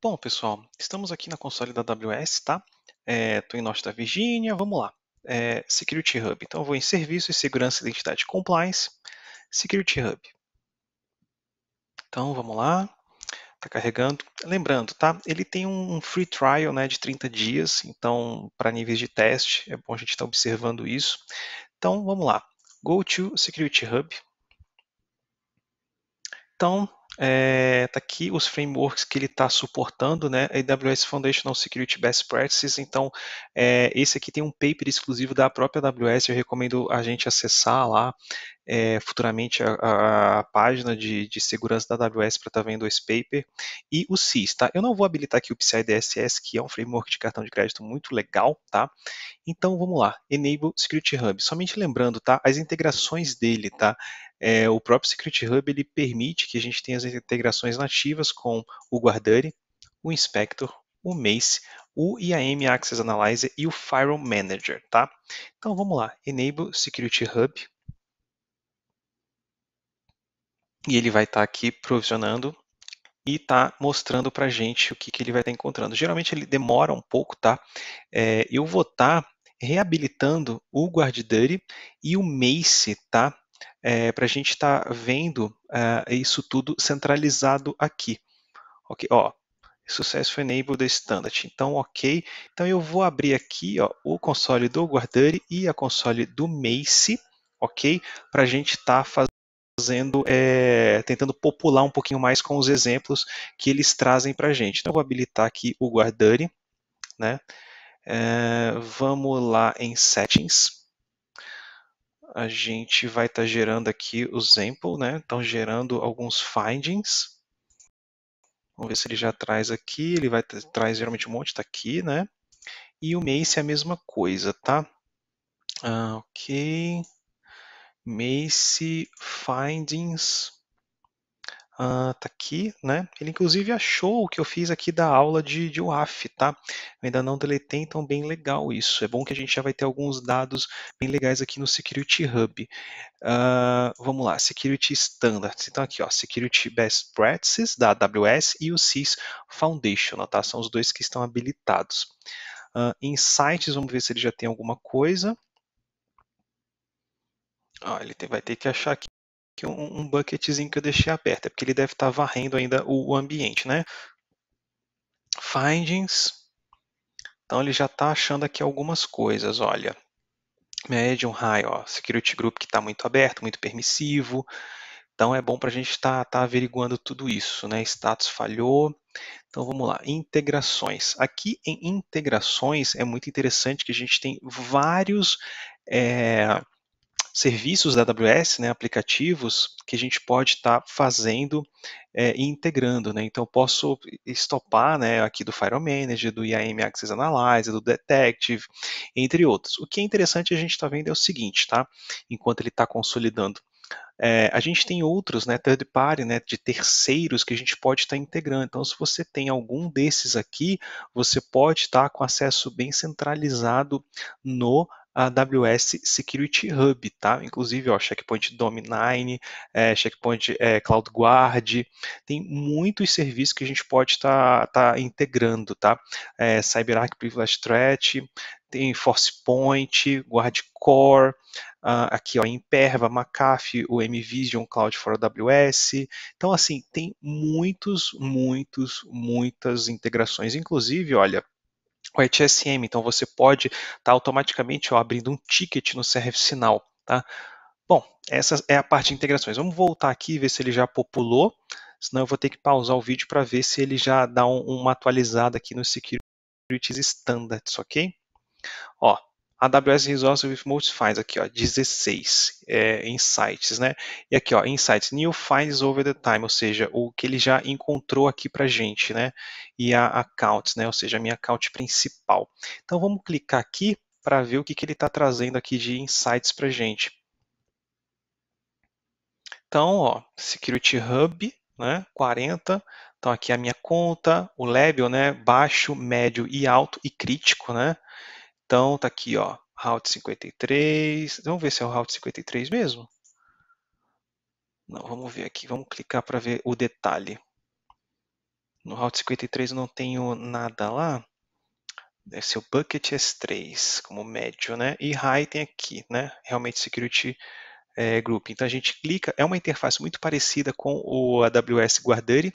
Bom, pessoal, estamos aqui na console da AWS, tá? Estou é, em Norte da Virgínia, vamos lá. É, Security Hub. Então, eu vou em Serviços, Segurança, Identidade Compliance, Security Hub. Então, vamos lá. Está carregando. Lembrando, tá? Ele tem um free trial né, de 30 dias, então, para níveis de teste, é bom a gente estar tá observando isso. Então, vamos lá. Go to Security Hub. Então, é, tá aqui os frameworks que ele está suportando, né? AWS Foundational Security Best Practices. Então, é, esse aqui tem um paper exclusivo da própria AWS. Eu recomendo a gente acessar lá é, futuramente a, a, a, página de, de segurança da AWS para estar tá vendo esse paper. E o CIS, tá? Eu não vou habilitar aqui o PCI DSS, que é um framework de cartão de crédito muito legal, tá? Então, vamos lá. Enable Security Hub. Somente lembrando, tá? As integrações dele, tá? É, o próprio Security Hub ele permite que a gente tenha as integrações nativas com o Guardari, o Inspector, o Mace, o IAM Access Analyzer e o Firewall Manager, tá? Então vamos lá, Enable Security Hub. E ele vai estar tá aqui provisionando e está mostrando para a gente o que, que ele vai estar tá encontrando. Geralmente ele demora um pouco, tá? É, eu vou estar tá reabilitando o GuardDuty e o Mace, tá? é, eh, para a gente estar tá vendo eh, isso tudo centralizado aqui. Ok, ó, successful enable the standard. Então, ok. Então, eu vou abrir aqui ó, o console do Guardari e a console do Mace, ok? Para a gente estar tá fazendo, é, tentando popular um pouquinho mais com os exemplos que eles trazem para a gente. Então, eu vou habilitar aqui o Guardari, né? É, vamos lá em Settings a gente vai estar tá gerando aqui o sample, né? Então, gerando alguns findings. Vamos ver se ele já traz aqui. Ele vai traz geralmente um monte, está aqui, né? E o Mace é a mesma coisa, tá? Ah, ok. Mace Findings Uh, tá aqui, né? Ele inclusive achou o que eu fiz aqui da aula de, de UAF, tá? Eu ainda não deletei, então bem legal isso. É bom que a gente já vai ter alguns dados bem legais aqui no Security Hub. Uh, vamos lá, Security Standards. Então aqui, ó, Security Best Practices da AWS e o CIS Foundation, tá? São os dois que estão habilitados. Uh, insights, vamos ver se ele já tem alguma coisa. Ah, ele tem, vai ter que achar aqui que um, um bucketzinho que eu deixei aberto, é porque ele deve estar varrendo ainda o, o ambiente, né? Findings. Então ele já está achando aqui algumas coisas, olha. Medium, high, ó, security group que está muito aberto, muito permissivo. Então é bom para a gente estar tá, tá averiguando tudo isso, né? Status falhou. Então vamos lá, integrações. Aqui em integrações é muito interessante que a gente tem vários é, serviços da AWS, né, aplicativos que a gente pode estar tá fazendo é, e integrando, né? Então posso estopar, né, aqui do Firewall Manager, do IAM Access Analyzer, do Detective, entre outros. O que é interessante a gente está vendo é o seguinte, tá? Enquanto ele está consolidando é, a gente tem outros, né, third party, né, de terceiros que a gente pode estar tá integrando. Então, se você tem algum desses aqui, você pode estar tá com acesso bem centralizado no AWS Security Hub, tá? Inclusive, ó, Checkpoint Domain 9 é, Checkpoint é, CloudGuard, tem muitos serviços que a gente pode estar tá, tá integrando, tá? É, CyberArk Privilege Threat, tem ForcePoint, GuardCore, uh, ah, aqui ó, Imperva, McAfee, o MVision, Cloud for AWS. Então, assim, tem muitos, muitos, muitas integrações. Inclusive, olha, o HSM. Então você pode estar tá automaticamente ó, abrindo um ticket no CRF-Sinal. Tá? Bom, essa é a parte de integrações. Vamos voltar aqui e ver se ele já populou, senão eu vou ter que pausar o vídeo para ver se ele já dá um, uma atualizada aqui no Securities Standards, ok? Ó, AWS Resource with Most Finds, aqui, ó, 16 é, insights, né? E aqui, ó, insights, new finds over the time, ou seja, o que ele já encontrou aqui para gente, né? E a accounts, né? Ou seja, a minha account principal. Então, vamos clicar aqui para ver o que, que ele está trazendo aqui de insights para gente. Então, ó, Security Hub, né? 40, então aqui é a minha conta, o level, né, baixo, médio e alto e crítico, né? Então, tá aqui, ó, route 53. Vamos ver se é o route 53 mesmo? Não, vamos ver aqui. Vamos clicar para ver o detalhe. No route 53 eu não tenho nada lá. Deve é ser o bucket S3 como médio, né? E high tem aqui, né? Realmente security é, group. Então a gente clica. É uma interface muito parecida com o AWS Guardari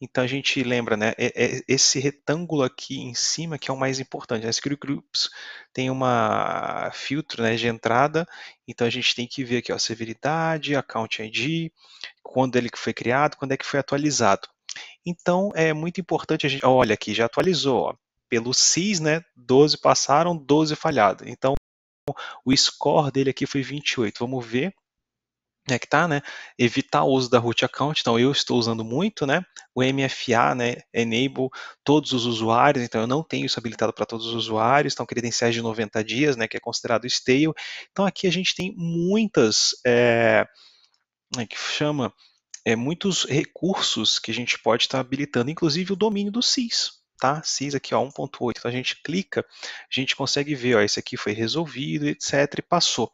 então a gente lembra, né? É, é esse retângulo aqui em cima que é o mais importante. Né? Security Groups tem uma filtro né, de entrada, então a gente tem que ver aqui a severidade, account ID, quando ele foi criado, quando é que foi atualizado. Então é muito importante a gente. Olha aqui, já atualizou. Ó, pelo CIS, né? 12 passaram, 12 falhados. Então o score dele aqui foi 28. Vamos ver é que tá, né, evitar o uso da root account, então eu estou usando muito, né, o MFA, né, enable todos os usuários, então eu não tenho isso habilitado para todos os usuários, então credenciais de 90 dias, né, que é considerado stale, então aqui a gente tem muitas, eh, é, que chama, é, muitos recursos que a gente pode estar tá habilitando, inclusive o domínio do SIS, tá? CIS aqui, 1.8. Então a gente clica, a gente consegue ver, ó, esse aqui foi resolvido, etc, e passou.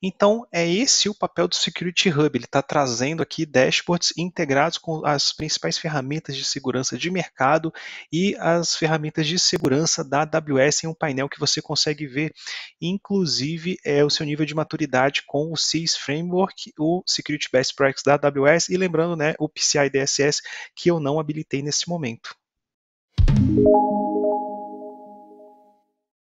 Então, é esse o papel do Security Hub. Ele está trazendo aqui dashboards integrados com as principais ferramentas de segurança de mercado e as ferramentas de segurança da AWS em um painel que você consegue ver, inclusive, é, o seu nível de maturidade com o CIS Framework, o Security Best Practice da AWS e, lembrando, né, o PCI DSS que eu não habilitei nesse momento.